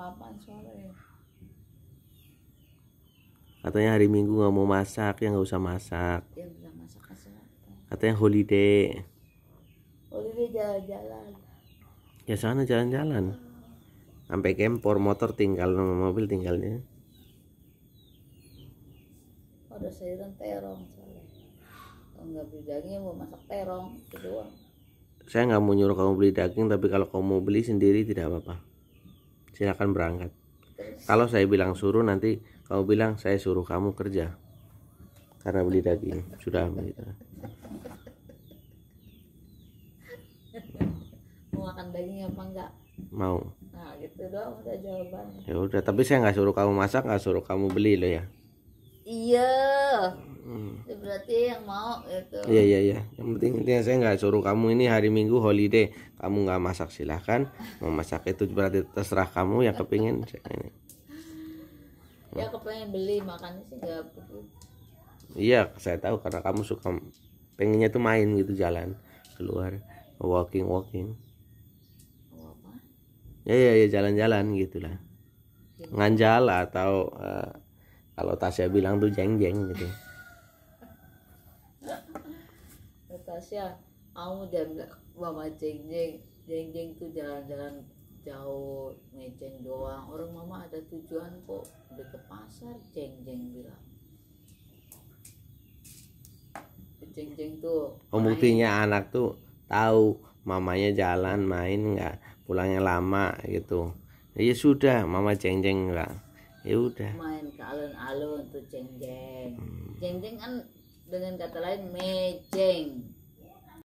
apa-apaan soalnya? Ya? katanya hari minggu nggak mau masak ya nggak usah masak ya nggak masak katanya holiday holiday jalan-jalan ya sana jalan-jalan sampai kempor motor tinggal sama mobil tinggalnya ada sayuran terong soalnya kalau nggak beli daging mau masak terong itu doang saya nggak mau nyuruh kamu beli daging tapi kalau kamu mau beli sendiri tidak apa-apa silakan berangkat kalau saya bilang suruh nanti kamu bilang saya suruh kamu kerja karena beli daging sudah begitu mau makan daging apa enggak mau nah gitu doang udah jawaban. ya udah tapi saya nggak suruh kamu masak nggak suruh kamu beli lo ya iya berarti yang mau gitu iya iya iya yang penting intinya saya nggak suruh kamu ini hari minggu holiday kamu nggak masak silahkan mau masak itu berarti terserah kamu yang kepingin ini ya kepengen beli makannya sih nggak iya saya tahu karena kamu suka pengennya tuh main gitu jalan keluar walking walking ya ya ya jalan-jalan gitulah nganjal atau uh, kalau Tasya bilang tuh jeng-jeng gitu Tasya kamu jangan mama jeng jeng jeng jeng tuh jalan-jalan jauh ngejeng doang orang mama ada tujuan kok udah ke pasar jeng jeng bilang jeng jeng tuh oh buktinya anak tuh tahu mamanya jalan main nggak pulangnya lama gitu ya sudah mama jeng jeng nggak ya udah main ke alun-alun tuh jeng jeng hmm. jeng jeng kan dengan kata lain mejeng